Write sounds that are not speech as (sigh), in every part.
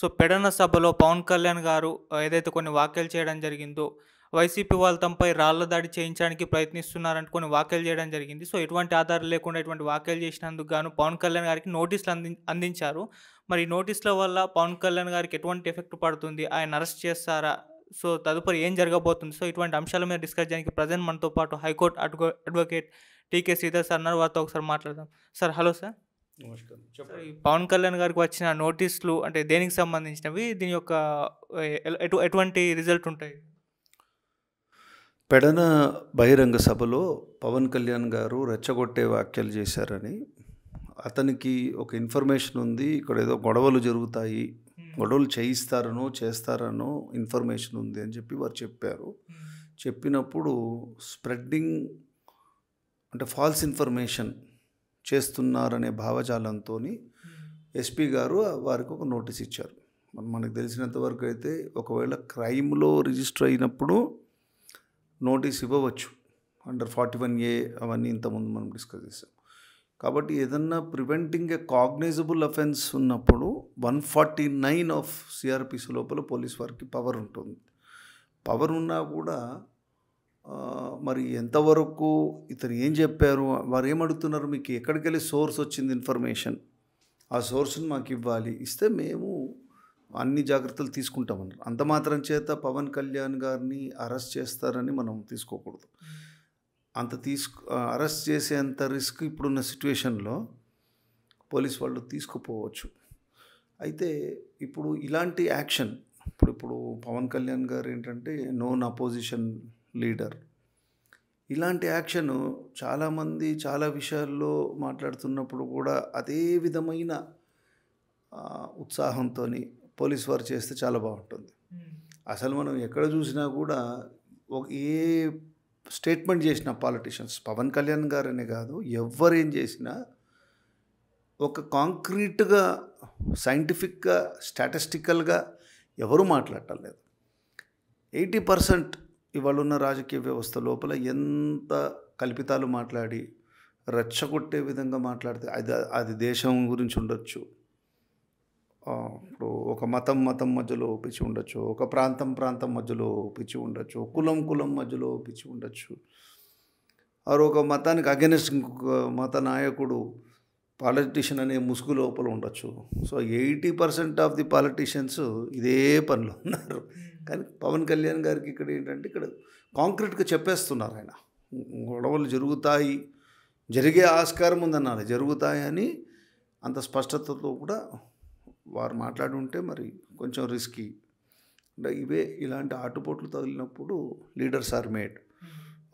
So Pedana సభలో పవన్ కళ్యాణ్ గారు ఏదైతే కొన్ని వ్యాఖ్యలు చేయడం జరిగిందో వైసీపీ వాళ్ళు తమపై రాళ్ల దాడి చేయించడానికి ప్రయత్నిస్తున్నారంటూ కొన్ని వ్యాఖ్యలు చేయడం జరిగింది సో ఎటువంటి ఆధారం లేకుండా ఎటువంటి వ్యాఖ్యలు చేసినందుకు గాను పవన్ కళ్యాణ్ గారికి నోటీసులు అంది అందించారు మరి నోటీసుల వల్ల పవన్ కళ్యాణ్ గారికి ఎటువంటి ఎఫెక్ట్ పడుతుంది ఆయన అరెస్ట్ చేస్తారా సో తదుపరి ఏం జరగబోతుంది సో ఇటువంటి అంశాల మీద డిస్కస్ చేయడానికి ప్రజెంట్ మనతో పాటు high court advocate T K Sridhar sir అన్నారు వారితో ఒకసారి మాట్లాడదాం sir hello sir Pawan Kalyan గారికి వచ్చిన నోటీసులు అంటే దేనికి సంబంధించినవి దీని యొక్క ఎటు ఎటువంటి రిజల్ట్ ఉంటాయి పెడన బహిరంగ సభలో పవన్ కళ్యాణ్ గారు రెచ్చగొట్టే వ్యాఖ్యలు చేశారని అతనికి ఒక ఇన్ఫర్మేషన్ ఉంది ఇక్కడ ఏదో గొడవలు జరుగుతాయి గొడవలు చేయిస్తారనో చేస్తారనో ఇన్ఫర్మేషన్ ఉంది అని చెప్పి వారు చెప్పారు చెప్పినప్పుడు స్ప్రెడ్డింగ్ అంటే ఫాల్స్ ఇన్ఫర్మేషన్ చేస్తున్నారనే భావజాలంతో ఎస్పీ గారు వారికి ఒక నోటీస్ ఇచ్చారు మనకు తెలిసినంత వరకు అయితే ఒకవేళ క్రైమ్లో రిజిస్టర్ అయినప్పుడు నోటీస్ ఇవ్వవచ్చు అండర్ ఫార్టీ వన్ ఏ అవన్నీ ఇంతకుముందు మనం డిస్కస్ చేసాం కాబట్టి ఏదన్నా ప్రివెంటింగ్ ఏ కాగ్నైజబుల్ అఫెన్స్ ఉన్నప్పుడు one forty nine of CrPC లోపల పోలీస్ వారికి పవర్ ఉంటుంది పవర్ ఉన్నా కూడా మరి ఎంతవరకు ఇతను ఏం చెప్పారు వారు ఏమడుగుతున్నారు మీకు ఎక్కడికి వెళ్ళి సోర్స్ వచ్చింది ఇన్ఫర్మేషన్ ఆ సోర్స్ని మాకు ఇవ్వాలి ఇస్తే మేము అన్ని జాగ్రత్తలు తీసుకుంటామన్నారు అంత మాత్రం చేత పవన్ కళ్యాణ్ గారిని అరెస్ట్ చేస్తారని మనం తీసుకోకూడదు అంత తీసుకు అరెస్ట్ చేసేంత రిస్క్ ఇప్పుడున్న సిచ్యువేషన్లో పోలీస్ వాళ్ళు తీసుకుపోవచ్చు అయితే ఇప్పుడు ఇలాంటి యాక్షన్ ఇప్పుడు ఇప్పుడు పవన్ కళ్యాణ్ గారు ఏంటంటే నోన్ అపోజిషన్ లీడర్ ఇలాంటి యాక్షన్ చాలామంది చాలా విషయాల్లో మాట్లాడుతున్నప్పుడు కూడా అదే విధమైన ఉత్సాహంతో పోలీస్ వారు చేస్తే చాలా బాగుంటుంది అసలు మనం ఎక్కడ చూసినా కూడా ఒక ఏ స్టేట్మెంట్ చేసిన పాలిటిషియన్స్ పవన్ కళ్యాణ్ గారనే కాదు ఎవరేం చేసినా ఒక కాంక్రీట్గా సైంటిఫిక్గా స్టాటిస్టికల్గా ఎవరు మాట్లాడటం లేదు ఎయిటీ పర్సెంట్ ఇవాళ ఉన్న రాజకీయ వ్యవస్థ లోపల ఎంత కల్పితాలు మాట్లాడి రెచ్చగొట్టే విధంగా మాట్లాడితే అది అది దేశం గురించి ఉండొచ్చు ఇప్పుడు ఒక మతం మతం మధ్యలో పిచ్చి ఉండొచ్చు ఒక ప్రాంతం ప్రాంతం మధ్యలో పిచ్చి ఉండొచ్చు కులం కులం మధ్యలో పిచ్చి ఉండొచ్చు ఆరు ఒక మతానికి అగెనిస్ట్ మత నాయకుడు పాలిటీషియన్ అనే ముసుగు లోపల ఉండొచ్చు so eighty percent of the politicians ఇదే పనిలో ఉన్నారు hmm. కానీ పవన్ కళ్యాణ్ గారికి ఇక్కడ ఏంటంటే ఇక్కడ కాంక్రీట్గా చెప్పేస్తున్నారు ఆయన గొడవలు జరుగుతాయి జరిగే ఆస్కారం ఉందన్నారు జరుగుతాయని అంత స్పష్టతతో కూడా వారు మాట్లాడి ఉంటే మరి కొంచెం రిస్కీ అంటే ఇవే ఇలాంటి ఆటుపోట్లు తగిలినప్పుడు లీడర్స్ ఆర్ మేడ్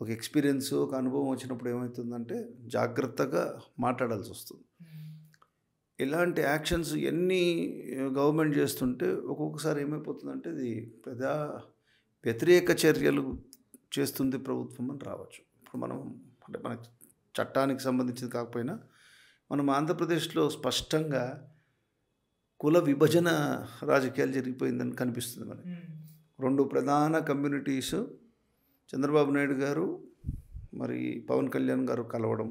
ఒక ఎక్స్పీరియన్స్ ఒక అనుభవం వచ్చినప్పుడు ఏమవుతుందంటే జాగ్రత్తగా మాట్లాడాల్సి వస్తుంది ఇలాంటి యాక్షన్స్ ఎన్ని గవర్నమెంట్ చేస్తుంటే ఒక్కొక్కసారి ఏమైపోతుందంటే ఇది పెద్ద వ్యతిరేక చర్యలు చేస్తుంది ప్రభుత్వం అని రావచ్చు ఇప్పుడు మనం అంటే మన చట్టానికి సంబంధించింది కాకపోయినా మనం ఆంధ్రప్రదేశ్లో స్పష్టంగా కుల విభజన రాజకీయాలు జరిగిపోయిందని కనిపిస్తుంది మనకి రెండు ప్రధాన కమ్యూనిటీస్ చంద్రబాబు నాయుడు గారు మరి పవన్ కళ్యాణ్ గారు కలవడం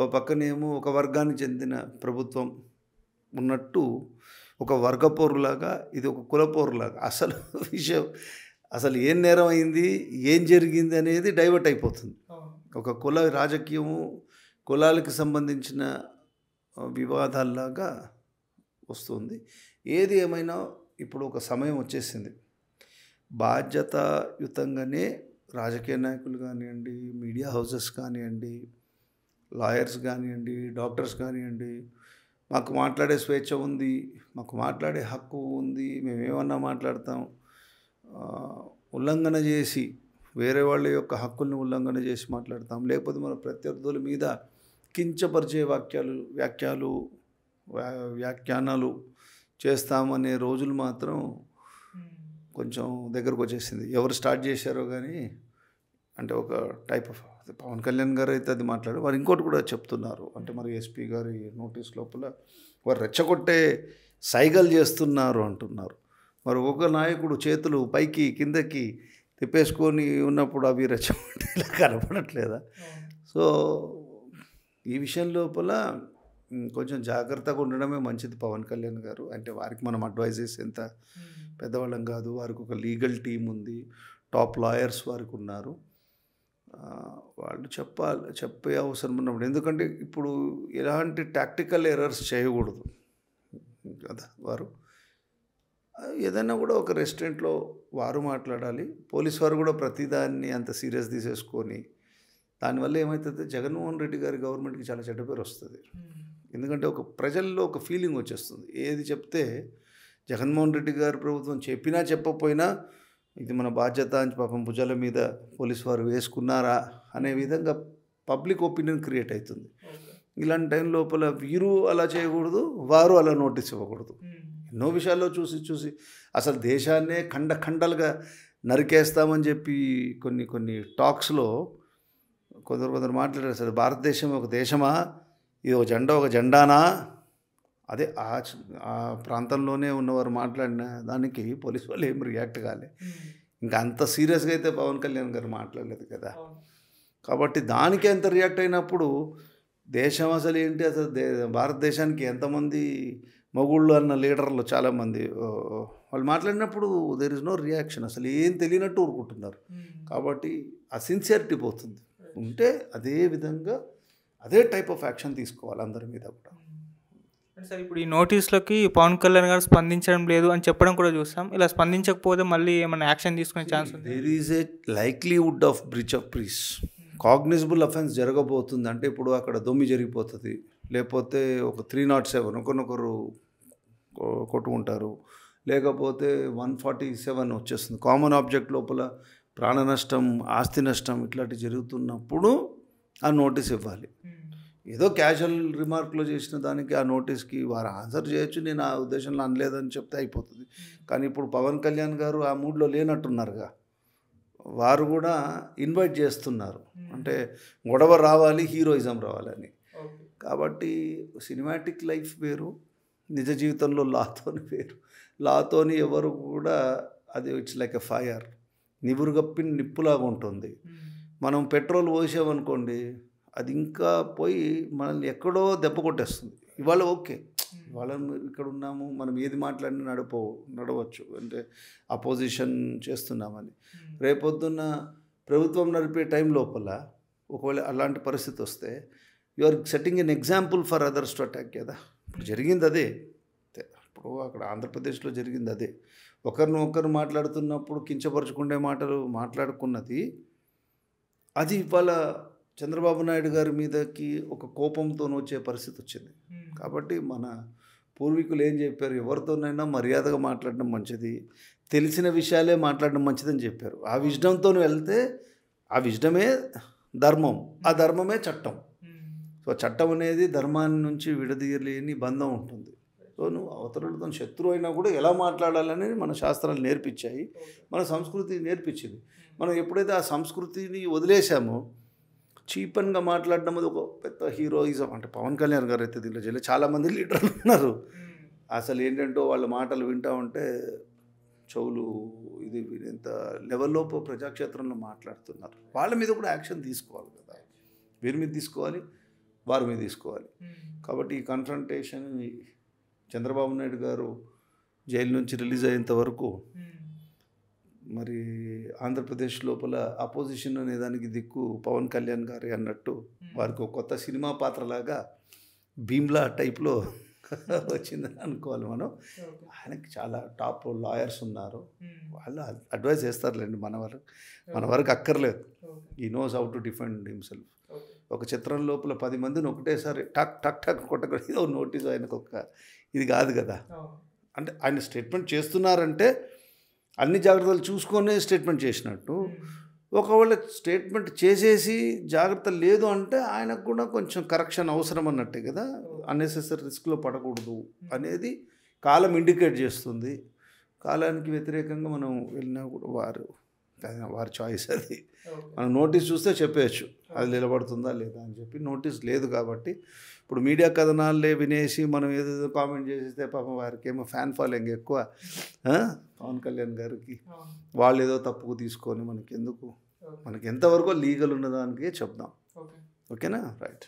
ఓ పక్కనేమో ఒక వర్గానికి చెందిన ప్రభుత్వం ఉన్నట్టు ఒక వర్గ ఇది ఒక కుల అసలు విషయం అసలు ఏం నేరం అయింది ఏం జరిగింది అనేది డైవర్ట్ అయిపోతుంది ఒక కుల రాజకీయము కులాలకు సంబంధించిన వివాదాల్లాగా వస్తుంది ఏది ఏమైనా ఇప్పుడు ఒక సమయం వచ్చేసింది బాధ్యతాయుతంగానే రాజకీయ నాయకులు కానివ్వండి మీడియా హౌసెస్ కానివ్వండి లాయర్స్ కానివ్వండి డాక్టర్స్ కానివ్వండి మాకు మాట్లాడే స్వేచ్ఛ ఉంది మాకు మాట్లాడే హక్కు ఉంది మేమేమన్నా మాట్లాడతాం ఉల్లంఘన చేసి వేరే వాళ్ళ యొక్క హక్కుల్ని ఉల్లంఘన చేసి మాట్లాడతాం లేకపోతే మన ప్రత్యర్థుల మీద కించపరిచే వాక్యాలు వ్యాఖ్యలు వ్యాఖ్యానాలు చేస్తామనే రోజులు మాత్రం hmm. కొంచెం దగ్గరకు వచ్చేసింది ఎవరు స్టార్ట్ చేశారో కానీ అంటే ఒక టైప్ ఆఫ్ అదే పవన్ కళ్యాణ్ గారు అయితే అది మాట్లాడు వారు ఇంకోటి కూడా చెప్తున్నారు అంటే మరి ఎస్పీ గారి నోటీస్ లోపల వారు రెచ్చగొట్టే సైగలు చేస్తున్నారు అంటున్నారు మరి ఒక నాయకుడు చేతులు పైకి కిందకి తిప్పేసుకొని ఉన్నప్పుడు అవి రెచ్చగొట్టేలా కనపడట్లేదా సో ఈ విషయం లోపల కొంచెం జాగ్రత్తగా ఉండడమే మంచిది పవన్ కళ్యాణ్ గారు అంటే వారికి మనం అడ్వైజెస్ ఎంత పెద్దవాళ్ళం కాదు వారికి ఒక లీగల్ టీం ఉంది టాప్ లాయర్స్ వారికి ఉన్నారు వాళ్ళు చెప్పాలి చెప్పే అవసరం ఉన్నప్పుడు ఎందుకంటే ఇప్పుడు ఎలాంటి టాక్టికల్ ఎర్రర్స్ చేయకూడదు కదా వారు ఏదైనా కూడా ఒక రెస్టారెంట్లో వారు మాట్లాడాలి పోలీస్ వారు కూడా ప్రతిదాన్ని అంత సీరియస్ తీసేసుకొని దానివల్ల ఏమవుతుంది జగన్మోహన్ రెడ్డి గారి గవర్నమెంట్కి చాలా చెడ్డ పేరు వస్తుంది ఎందుకంటే ఒక ప్రజల్లో ఒక ఫీలింగ్ వచ్చేస్తుంది ఏది చెప్తే జగన్మోహన్ రెడ్డి గారి ప్రభుత్వం చెప్పినా చెప్పకపోయినా ఇది మన బాధ్యత అని పాపం భుజాల మీద పోలీస్ వారు వేసుకున్నారా అనే విధంగా పబ్లిక్ ఒపీనియన్ క్రియేట్ అవుతుంది ఇలాంటి టైం లోపల వీరు అలా చేయకూడదు వారు అలా నోటీస్ ఇవ్వకూడదు ఎన్నో విషయాల్లో చూసి చూసి అసలు దేశాన్నే ఖండ ఖండలుగా నరికేస్తామని చెప్పి కొన్ని కొన్ని టాక్స్లో కొందరు కొందరు మాట్లాడారు అసలు భారతదేశం ఒక దేశమా ఇది ఒక జెండా ఒక జెండానా అదే ఆ ఆ ప్రాంతంలోనే ఉన్నవారు మాట్లాడిన దానికి పోలీసు వాళ్ళు ఏం రియాక్ట్ కాలే ఇంకా అంత సీరియస్గా అయితే పవన్ కళ్యాణ్ గారు మాట్లాడలేదు కదా కాబట్టి దానికి ఎంత రియాక్ట్ అయినప్పుడు దేశం అసలు ఏంటి అసలు దే భారతదేశానికి ఎంతమంది మొగుళ్ళు అన్న లీడర్లు చాలామంది వాళ్ళు మాట్లాడినప్పుడు దేర్ ఇస్ నో రియాక్షన్ అసలు ఏం తెలియనట్టు ఊరుకుంటున్నారు కాబట్టి ఆ సిన్సియారిటీ పోతుంది ఉంటే అదే విధంగా అదే టైప్ ఆఫ్ యాక్షన్ తీసుకోవాలి అందరి మీద కూడా సార్ ఇప్పుడు ఈ నోటీస్లోకి పవన్ కళ్యాణ్ గారు స్పందించడం లేదు అని చెప్పడం కూడా చూస్తాం ఇలా స్పందించకపోతే మళ్ళీ ఏమైనా యాక్షన్ తీసుకునే chance there is a likelihood of breach of peace cognizable offence జరగబోతుంది అంటే ఇప్పుడు అక్కడ దొమ్మి జరిగిపోతుంది లేకపోతే ఒక త్రీ నాట్ సెవెన్ ఒకరినొకరు కొట్టుకుంటారు లేకపోతే వన్ ఫార్టీ సెవెన్ వచ్చేస్తుంది కామన్ ఆబ్జెక్ట్ లోపల ప్రాణ నష్టం ఆస్తి నష్టం ఇట్లాంటివి జరుగుతున్నప్పుడు ఆ నోటీస్ ఇవ్వాలి hmm. ఏదో క్యాజువల్ రిమార్క్లో చేసిన దానికి ఆ నోటీస్కి వారు ఆన్సర్ చేయొచ్చు నేను ఆ ఉద్దేశంలో అనలేదని చెప్తే అయిపోతుంది కానీ ఇప్పుడు పవన్ కళ్యాణ్ గారు ఆ మూడ్లో లేనట్టున్నారుగా వారు కూడా ఇన్వైట్ చేస్తున్నారు అంటే గొడవ రావాలి హీరోయిజం రావాలని కాబట్టి సినిమాటిక్ లైఫ్ వేరు నిజ జీవితంలో లాతోని వేరు లాతోని ఎవరు కూడా అది ఇట్స్ లైక్ ఎ ఫైర్ నిబురుగప్పిన నిప్పులాగా ఉంటుంది మనం పెట్రోల్ పోసామనుకోండి అది ఇంకా పోయి మనల్ని ఎక్కడో దెబ్బ కొట్టేస్తుంది ఇవాళ ఓకే ఇవాళ ఇక్కడ ఉన్నాము మనం ఏది మాట్లాడినా నడపో నడవచ్చు అంటే అపోజిషన్ చేస్తున్నామని రేపొద్దున్న ప్రభుత్వం నడిపే టైం లోపల ఒకవేళ అలాంటి పరిస్థితి వస్తే you are setting an example for others to attack కదా ఇప్పుడు జరిగింది అదే ఇప్పుడు అక్కడ ఆంధ్రప్రదేశ్లో జరిగింది అదే ఒకరిని ఒకరు మాట్లాడుతున్నప్పుడు కించపరచుకునే మాటలు మాట్లాడుకున్నది అది ఇవాళ చంద్రబాబు నాయుడు గారి మీదకి ఒక కోపంతో వచ్చే పరిస్థితి వచ్చింది కాబట్టి మన పూర్వీకులు ఏం చెప్పారు ఎవరితోనైనా మర్యాదగా మాట్లాడడం మంచిది తెలిసిన విషయాలే మాట్లాడడం మంచిదని చెప్పారు ఆ విజ్డంతో వెళ్తే ఆ విజ్డమే ధర్మం ఆ ధర్మమే చట్టం సో చట్టం అనేది ధర్మాన్ని నుంచి విడదీయలేని బంధం ఉంటుంది సో నువ్వు అవతలతో శత్రువు అయినా కూడా ఎలా మాట్లాడాలనేది మన శాస్త్రాలు నేర్పించాయి మన సంస్కృతి నేర్పించింది మనం ఎప్పుడైతే ఆ సంస్కృతిని వదిలేసామో చీపన్గా మాట్లాడడం అది ఒక పెద్ద హీరోయిజం అంటే పవన్ కళ్యాణ్ గారు అయితే దీంట్లో చేయలేదు చాలామంది లీడర్లు ఉన్నారు hmm. అసలు ఏంటంటే వాళ్ళ మాటలు వింటా ఉంటే చెవులు ఇది ఇంత లెవెల్లోపు ప్రజాక్షేత్రంలో మాట్లాడుతున్నారు వాళ్ళ మీద కూడా యాక్షన్ తీసుకోవాలి కదా వీరి మీద తీసుకోవాలి వారి మీద తీసుకోవాలి hmm. కాబట్టి ఈ కన్ఫ్రంటేషన్ చంద్రబాబు నాయుడు గారు జైలు నుంచి రిలీజ్ అయ్యేంత వరకు hmm. మరి ఆంధ్రప్రదేశ్ లోపల అపోజిషన్ అనే దానికి దిక్కు పవన్ కళ్యాణ్ గారి అన్నట్టు వారికి ఒక కొత్త సినిమా పాత్రలాగా భీమ్లా టైప్లో (laughs) వచ్చిందని అనుకోవాలి మనం ఆయనకి చాలా టాప్ లాయర్స్ ఉన్నారు వాళ్ళు అడ్వైజ్ చేస్తారులేండి మన వారు మన వరకు అక్కర్లేదు ఈ knows how to defend himself ఒక చిత్రం లోపల పది మందిని ఒకటేసారి టక్ టక్ టక్ కొట్టకూడదు నోటీస్ ఆయనకు ఒక ఇది కాదు కదా అంటే ఆయన స్టేట్మెంట్ చేస్తున్నారంటే అన్ని జాగ్రత్తలు చూసుకొనే స్టేట్మెంట్ చేసినట్టు hmm. ఒకవేళ స్టేట్మెంట్ చేసేసి జాగ్రత్త లేదు అంటే ఆయనకు కూడా కొంచెం కరెక్షన్ అవసరం అన్నట్టే కదా అన్నెసెసరీ రిస్క్లో పడకూడదు hmm. అనేది కాలం ఇండికేట్ చేస్తుంది కాలానికి వ్యతిరేకంగా మనం వెళ్ళినా కూడా వారు వారి చాయిస్ అది మనం నోటీస్ చూస్తే చెప్పేయచ్చు అది నిలబడుతుందా లేదా అని చెప్పి నోటీస్ లేదు కాబట్టి ఇప్పుడు మీడియా కథనాలే వినేసి మనం ఏదేదో కామెంట్ చేసేస్తే పాపం వారికి ఏమో ఫ్యాన్ ఫాలోయింగ్ ఎక్కువ పవన్ కళ్యాణ్ గారికి వాళ్ళు ఏదో తప్పుకు తీసుకొని మనకి ఎందుకు మనకి ఎంతవరకు లీగల్ ఉన్నదానికి చెప్దాం ఓకేనా రైట్